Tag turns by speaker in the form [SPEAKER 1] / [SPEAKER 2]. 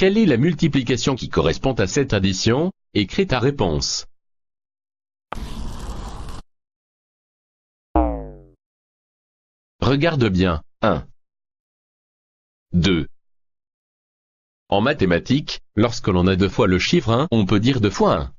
[SPEAKER 1] Quelle est la multiplication qui correspond à cette addition Écris ta réponse. Regarde bien. 1. 2. En mathématiques, lorsque l'on a deux fois le chiffre 1, on peut dire deux fois 1.